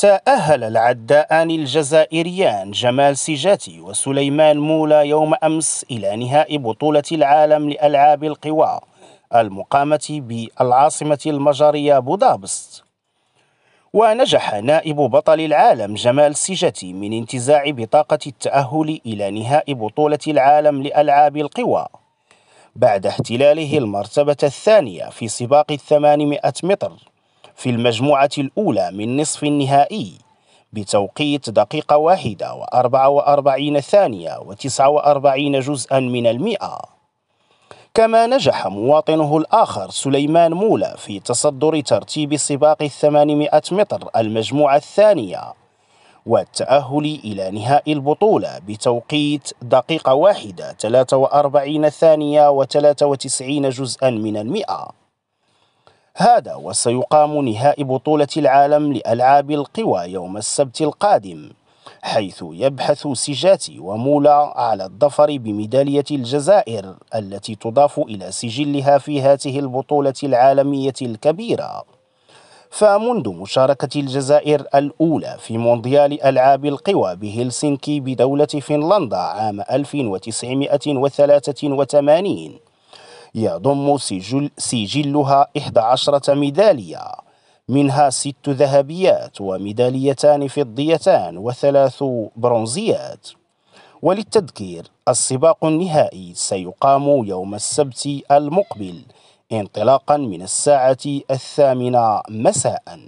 تأهل العداءان الجزائريان جمال سجاتي وسليمان مولا يوم أمس إلى نهائي بطولة العالم لألعاب القوى المقامة بالعاصمة المجرية بودابست ونجح نائب بطل العالم جمال سجاتي من انتزاع بطاقة التأهل إلى نهائي بطولة العالم لألعاب القوى بعد احتلاله المرتبة الثانية في سباق الثمانمائة متر في المجموعة الأولى من نصف النهائي بتوقيت دقيقة واحدة وأربعة وأربعين ثانية وتسعة وأربعين جزءا من المئة كما نجح مواطنه الآخر سليمان مولى في تصدر ترتيب سباق الثمانمائة متر المجموعة الثانية والتأهل إلى نهائي البطولة بتوقيت دقيقة واحدة 43 ثانية و93 جزءا من المئة هذا وسيقام نهائي بطولة العالم لألعاب القوى يوم السبت القادم حيث يبحث سجاتي ومولا على الظفر بميدالية الجزائر التي تضاف إلى سجلها في هذه البطولة العالمية الكبيرة فمنذ مشاركة الجزائر الأولى في مونديال ألعاب القوى بهلسنكي بدولة فنلندا عام 1983 يضم سجل سجلها 11 ميدالية منها ست ذهبيات وميداليتان فضيتان وثلاث برونزيات وللتذكير السباق النهائي سيقام يوم السبت المقبل انطلاقا من الساعة الثامنة مساءً